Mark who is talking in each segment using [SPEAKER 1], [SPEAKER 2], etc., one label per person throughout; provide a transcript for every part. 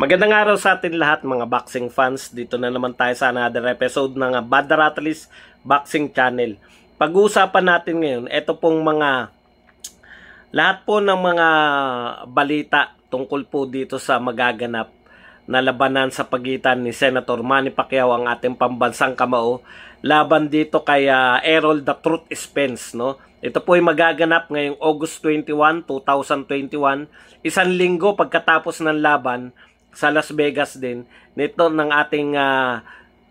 [SPEAKER 1] Magandang araw sa atin lahat mga boxing fans. Dito na naman tayo sa another episode ng Bad Rattles Boxing Channel. Pag-uusapan natin ngayon, ito pong mga lahat po ng mga balita tungkol po dito sa magaganap na labanan sa pagitan ni Senator Manny Pacquiao ang ating pambansang kamao laban dito kay uh, Errol The Truth Spence no. Ito po ay magaganap ngayong August 21, 2021, isang linggo pagkatapos ng laban sa Las Vegas din nito ng ating uh,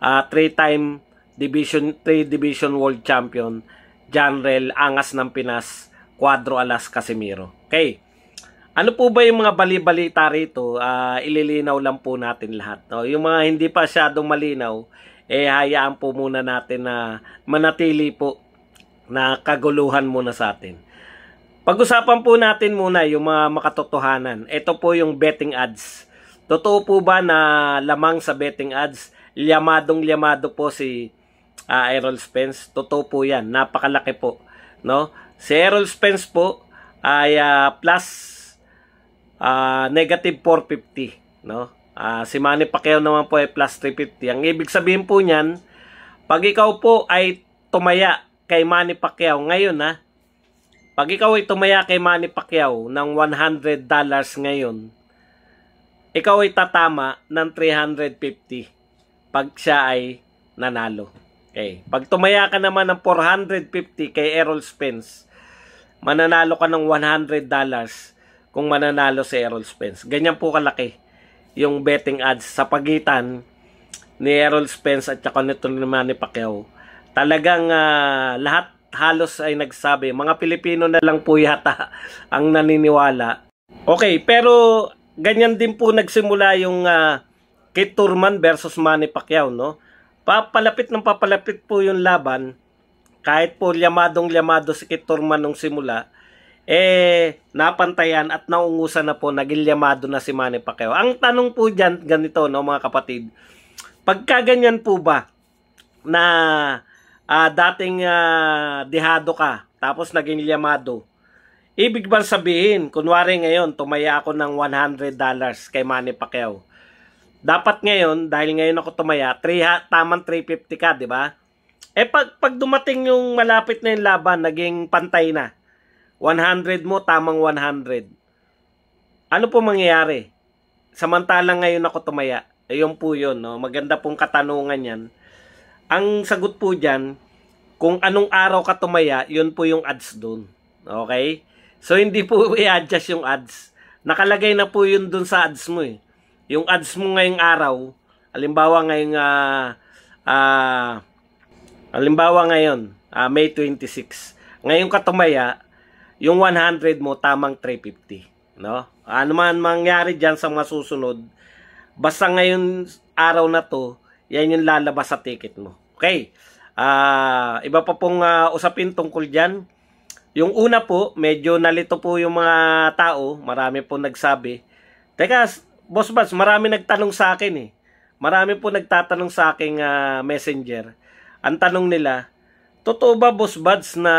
[SPEAKER 1] uh, three-time division three division world champion John Angas ng Pinas Cuadro Alas Casimiro. Okay. Ano po ba yung mga bali-balita rito? Uh, ililinaw lang po natin lahat. No? Yung mga hindi pa syadong malinaw, eh hayaan po muna natin na manatili po na kaguluhan muna sa atin. Pag-usapan po natin muna yung mga makatotohanan. Ito po yung betting ads Totoo po ba na lamang sa betting ads? Liyamadong liyamado po si uh, Errol Spence. Totoo po yan. Napakalaki po. No? Si Errol Spence po ay uh, plus uh, negative 450. No? Uh, si Manny Pacquiao naman po ay plus 350. Ang ibig sabihin po niyan, pag ikaw po ay tumaya kay Manny Pacquiao ngayon ha, pag ikaw ay tumaya kay Manny Pacquiao ng $100 ngayon, ikaw ay tatama ng 350 pag siya ay nanalo. Okay. Pag tumaya ka naman ng 450 kay Errol Spence, mananalo ka ng $100 kung mananalo si Errol Spence. Ganyan po kalaki yung betting odds sa pagitan ni Errol Spence at saka nito naman ni Pacquiao. Talagang uh, lahat halos ay nagsabi, mga Pilipino na lang po yata ang naniniwala. Okay, pero ganyan din po nagsimula yung uh, ah, Kate Turman versus Manny Pacquiao, no? Papalapit ng papalapit po yung laban. Kahit po liyamadong liyamado si Kate Turman nung simula, eh, napantayan at naungusan na po, naging liyamado na si Manny Pacquiao. Ang tanong po dyan, ganito, no, mga kapatid, pagka ganyan po ba na uh, dating uh, dehado ka, tapos naging liyamado, Ibig ba sabihin, kunwari ngayon, tumaya ako ng $100 kay Manny Pacquiao. Dapat ngayon, dahil ngayon ako tumaya, 3, tamang 350 ka, di ba? Eh pag, pag dumating yung malapit na yung laban, naging pantay na. 100 mo, tamang 100. Ano po mangyayari? Samantalang ngayon ako tumaya. Ayun po yun. No? Maganda pong katanungan yan. Ang sagot po dyan, kung anong araw ka tumaya, yun po yung ads doon. Okay? So, hindi po i-adjust yung ads. Nakalagay na po yun dun sa ads mo eh. Yung ads mo ngayong araw, alimbawa ngayong, uh, ah, uh, ah, alimbawa ngayon, uh, May 26. Ngayong katumaya, yung 100 mo, tamang 350. No? Ano man mangyari dyan sa masusunod, basta ngayon araw na to, yan yung lalabas sa ticket mo. Okay? Uh, iba pa pong uh, usapin tungkol dyan yung una po, medyo nalito po yung mga tao. Marami po nagsabi. Teka, Boss Bats, marami nagtanong sa akin eh. Marami po nagtatanong sa aking uh, messenger. Ang tanong nila, totoo ba Boss Bats na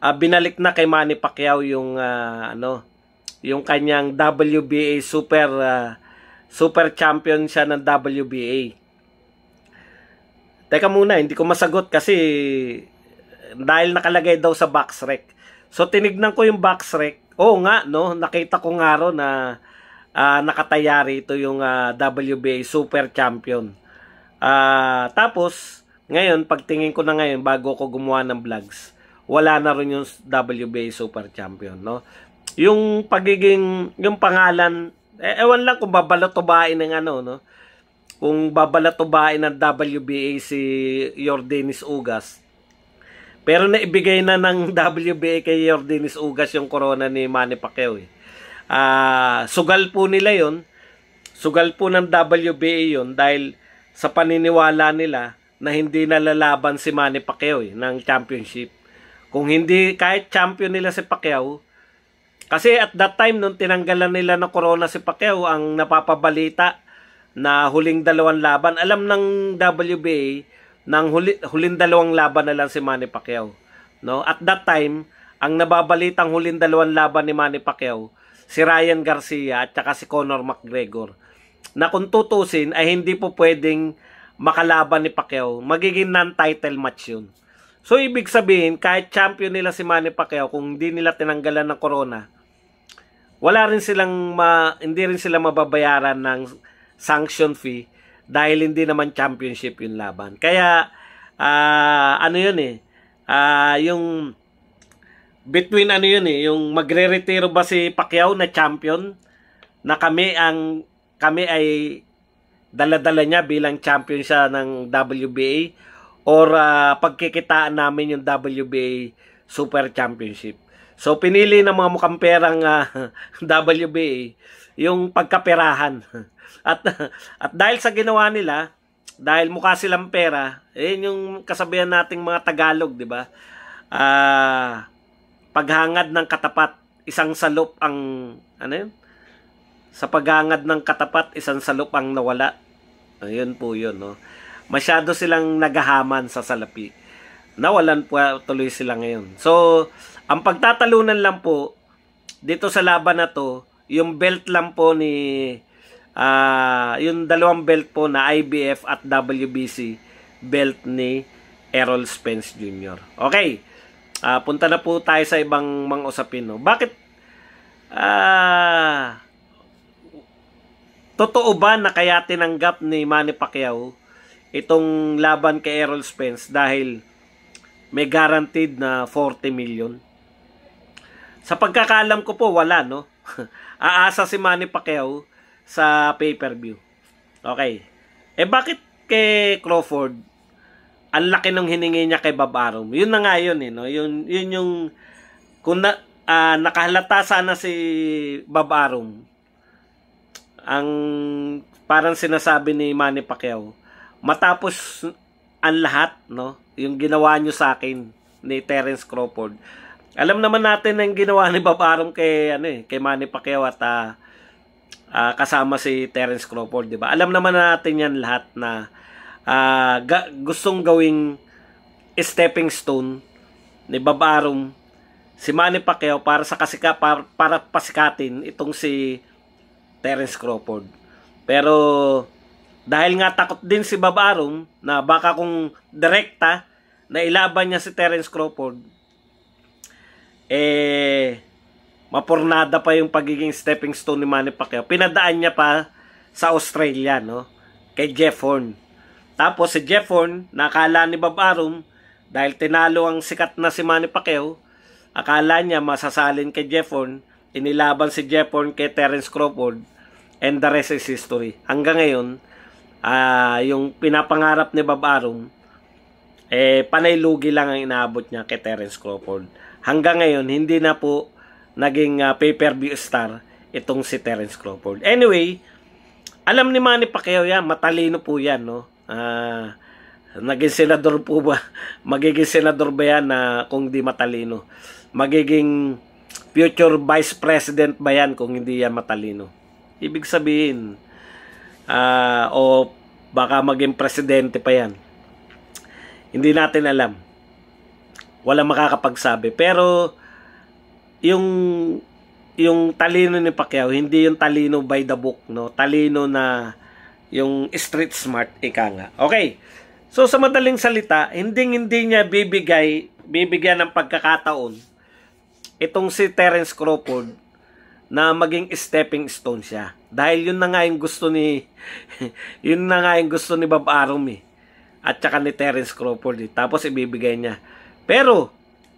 [SPEAKER 1] uh, binalik na kay Manny Pacquiao yung uh, ano, yung kanyang WBA super uh, super champion siya ng WBA. Teka muna, hindi ko masagot kasi dahil nakalagay daw sa box rec. So tinignan ko yung box rec. Oo nga no, nakita ko nga ro na uh, nakataya rito yung uh, ah, WBA Super Champion. Uh, tapos ngayon pagtingin ko na ngayon bago ko gumawa ng vlogs, wala na rin yung WBA Super Champion no. Yung pagiging yung pangalan eh, ewan lang kung babalotobain ng ano no kung babalatubain ng WBA si Jordanis Ugas, pero naibigay na ng WBA kay Yordinis Ugas yung corona ni Manny Pacquiao. Eh. Uh, sugal po nila yon Sugal po ng WBA yon dahil sa paniniwala nila na hindi nalalaban si Manny Pacquiao eh, ng championship. Kung hindi, kahit champion nila si Pacquiao, kasi at that time, nung tinanggalan nila ng corona si Pacquiao, ang napapabalita na huling dalawang laban, alam ng WBA, ng huli, huling dalawang laban na lang si Manny Pacquiao. No? At that time, ang nababalitang huling dalawang laban ni Manny Pacquiao, si Ryan Garcia at saka si Conor McGregor. Na kung tutusin ay hindi po pwedeng makalaban ni Pacquiao. Magiging non-title match yun. So ibig sabihin, kahit champion nila si Manny Pacquiao, kung hindi nila tinanggalan ng corona, wala rin silang ma, hindi rin sila mababayaran ng sanction fee dahil hindi naman championship yung laban. Kaya uh, ano yun eh uh, yung between ano yun eh yung magre-retiro ba si Pacquiao na champion na kami ang kami ay daladala niya bilang champion siya ng WBA or uh, pagkikitaan namin yung WBA Super Championship. So pinili ng mga mukhang perang uh, WBA yung pagkaperahan. At, at dahil sa ginawa nila, dahil mukha silang pera, eh yung kasabihan nating mga Tagalog, di ba? Ah, paghangad ng katapat, isang salop ang, ano yun? Sa paghangad ng katapat, isang salop ang nawala. Ayun po yun, no? Masyado silang nagahaman sa salapi. Nawalan po tuloy sila ngayon. So, ang pagtatalunan lang po, dito sa laban na to, yung belt lang po ni uh, yung dalawang belt po na IBF at WBC belt ni Errol Spence Jr. Okay, uh, punta na po tayo sa ibang mga usapin. No? Bakit uh, totoo ba na kaya tinanggap ni Manny Pacquiao itong laban kay Errol Spence dahil may guaranteed na 40 million? Sa pagkakalam ko po, wala, no? Aasa si Manny Pacquiao sa pay-per-view. Okay. Eh bakit kay Crawford ang laki ng hiningi niya kay Bob Arum. Yun na nga yun eh, no? Yun, yun yung kung na, uh, nakahalata sana si Bob Arum ang parang sinasabi ni Manny Pacquiao matapos ang lahat, no? Yung ginawa nyo sa akin ni Terence Crawford. Alam naman natin ang ginawa ni Bob Arum kay ano eh, kay Manny Pacquiao at uh, uh, kasama si Terence Crawford, 'di ba? Alam naman natin 'yan lahat na uh, ga- gustong gawing stepping stone ni Bob Arum si Manny Pacquiao para sa kasika para, para pasikatin itong si Terence Crawford. Pero dahil nga takot din si Bob Arum na baka kung direkta na ilaban niya si Terence Crawford eh mapornada pa yung pagiging stepping stone ni Manny Pacquiao. Pinadaan niya pa sa Australia, no? Kay Jeff Horn. Tapos si Jeff Horn, nakala ni Bob Arum, dahil tinalo ang sikat na si Manny Pacquiao, akala niya masasalin kay Jeff Horn, inilaban si Jeff Horn kay Terence Crawford, and the rest is history. Hanggang ngayon, uh, yung pinapangarap ni Bob Arum, eh, panay lugi lang ang inaabot niya kay Terence Crawford. Hanggang ngayon, hindi na po naging uh, pay-per-view star itong si Terence Crawford. Anyway, alam ni Manny Pacquiao yan, matalino po yan, no? Uh, naging senador po ba? Magiging senador ba yan na kung di matalino? Magiging future vice president ba yan kung hindi yan matalino? Ibig sabihin, uh, o baka maging presidente pa yan. Hindi natin alam. Wala makakapagsabi. Pero, yung yung talino ni Pacquiao, hindi yung talino by the book, no? Talino na yung street smart, ika nga. Okay. So sa madaling salita, hindi hindi niya bibigay bibigyan ng pagkakataon itong si Terence Crawford na maging stepping stone siya. Dahil yun na nga yung gusto ni yun na nga yung gusto ni Bob Arum eh. At saka ni Terence Crawford eh. Tapos ibibigay niya. Pero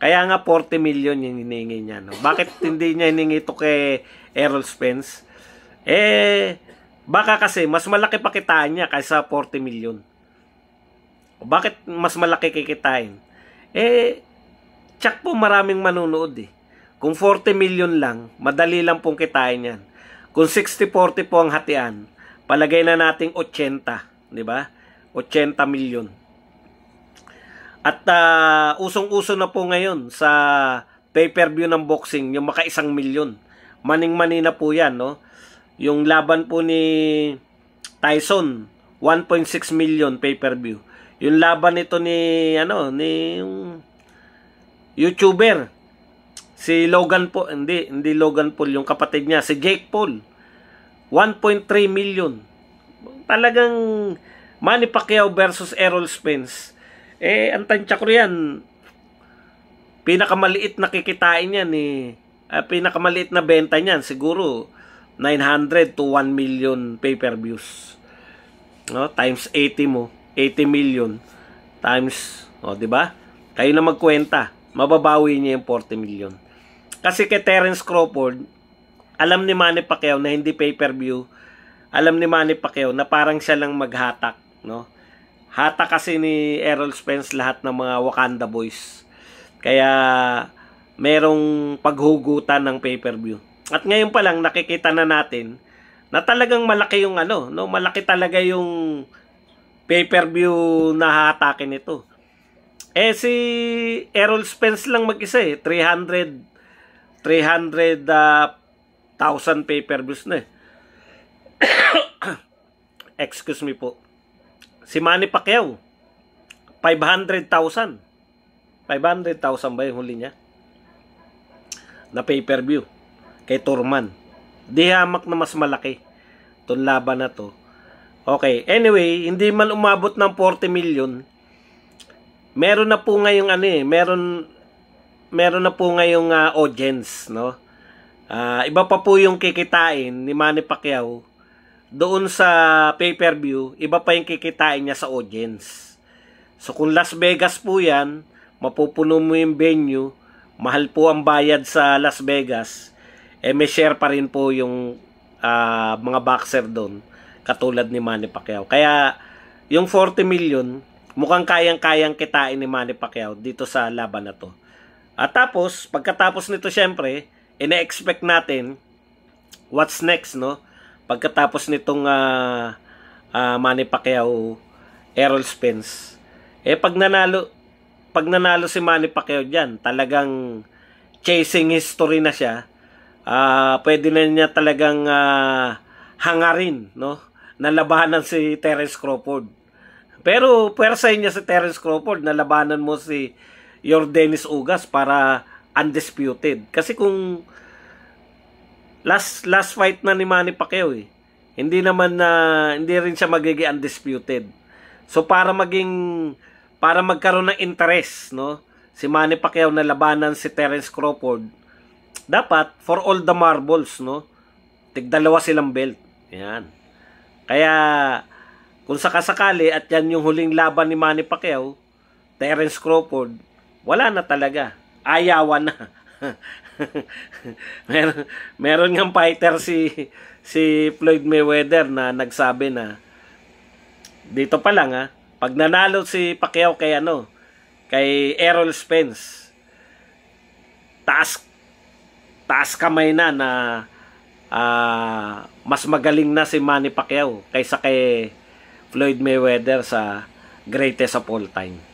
[SPEAKER 1] kaya nga 40 million yung hiningi niya. No? Bakit hindi niya hiningi ito kay Errol Spence? Eh, baka kasi mas malaki pa kitain niya kaysa 40 million. bakit mas malaki kikitain? Eh, tsak po maraming manunood eh. Kung 40 million lang, madali lang pong kitain yan. Kung 60-40 po ang hatian, palagay na nating 80, di ba? 80 million. At uh, usong-uso na po ngayon sa pay-per-view ng boxing, yung makaisang milyon. Maning-mani na po yan, no? Yung laban po ni Tyson, 1.6 million pay-per-view. Yung laban nito ni, ano, ni yung YouTuber, si Logan po hindi, hindi Logan Paul, yung kapatid niya, si Jake Paul, 1.3 million. Talagang Manny Pacquiao versus Errol Spence eh, ang tansya ko yan, pinakamaliit na kikitain yan eh. Uh, pinakamaliit na benta niyan siguro 900 to 1 million pay-per views. No, times 80 mo, 80 million times, oh, 'di ba? Kayo na magkuwenta, mababawi niya yung 40 million. Kasi kay Terence Crawford, alam ni Manny Pacquiao na hindi pay-per-view. Alam ni Manny Pacquiao na parang siya lang maghatak, no? Hata kasi ni Errol Spence lahat ng mga Wakanda boys. Kaya merong paghugutan ng pay-per-view. At ngayon pa lang nakikita na natin na talagang malaki yung ano, no? Malaki talaga yung pay-per-view na hatakin nito. Eh si Errol Spence lang mag-isa eh, 300 300,000 uh, pay-per-views na eh. Excuse me po. Si Manny Pacquiao, 500,000. 500,000 ba yung huli niya? Na pay-per-view. Kay Turman. Di hamak na mas malaki. Itong laban na to. Okay. Anyway, hindi man umabot ng 40 million. Meron na po ngayong ano eh. Meron, meron na po ngayong uh, audience, no? Uh, iba pa po yung kikitain ni Manny Pacquiao doon sa pay-per-view, iba pa yung kikitain niya sa audience. So kung Las Vegas po yan, mapupuno mo yung venue, mahal po ang bayad sa Las Vegas, eh may share pa rin po yung uh, mga boxer doon, katulad ni Manny Pacquiao. Kaya yung 40 million, mukhang kayang-kayang kitain ni Manny Pacquiao dito sa laban na to. At tapos, pagkatapos nito syempre, ina-expect natin what's next, no? Pagkatapos nitong uh, uh, Manny Pacquiao, Errol Spence, eh pag nanalo, pag nanalo si Manny Pacquiao diyan talagang chasing history na siya. Uh, pwede na niya talagang uh, hangarin, no? Nalabanan si Terence Crawford. Pero pwersa niya si Terence Crawford, nalabanan mo si Yordenis Ugas para undisputed. Kasi kung Last last fight na ni Manny Pacquiao eh. Hindi naman na uh, hindi rin siya magiging undisputed. So para maging para magkaroon ng interest, no? Si Manny Pacquiao na labanan si Terence Crawford. Dapat for all the marbles, no? Tigdalawa silang belt. Yan. Kaya kung sakasakali at yan yung huling laban ni Manny Pacquiao, Terence Crawford, wala na talaga. Ayawan na. meron, meron ngang fighter si si Floyd Mayweather na nagsabi na dito pa lang ha, ah, pag nanalo si Pacquiao kay ano, kay Errol Spence, taas taas kamay na na uh, mas magaling na si Manny Pacquiao kaysa kay Floyd Mayweather sa greatest of all time.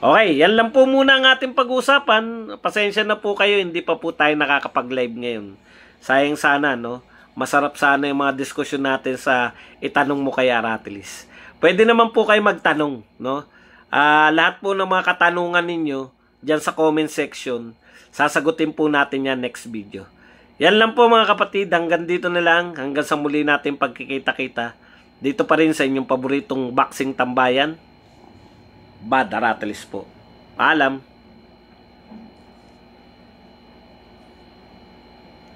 [SPEAKER 1] Okay, yan lang po muna ang ating pag-usapan. Pasensya na po kayo, hindi pa po tayo nakakapag-live ngayon. Sayang sana, no? Masarap sana yung mga diskusyon natin sa itanong mo kay Aratilis. Pwede naman po kayo magtanong, no? Uh, lahat po ng mga katanungan ninyo, dyan sa comment section, sasagutin po natin yan next video. Yan lang po mga kapatid, hanggang dito na lang, hanggang sa muli natin pagkikita-kita. Dito pa rin sa inyong paboritong boxing tambayan, Bad Rattles po. Paalam!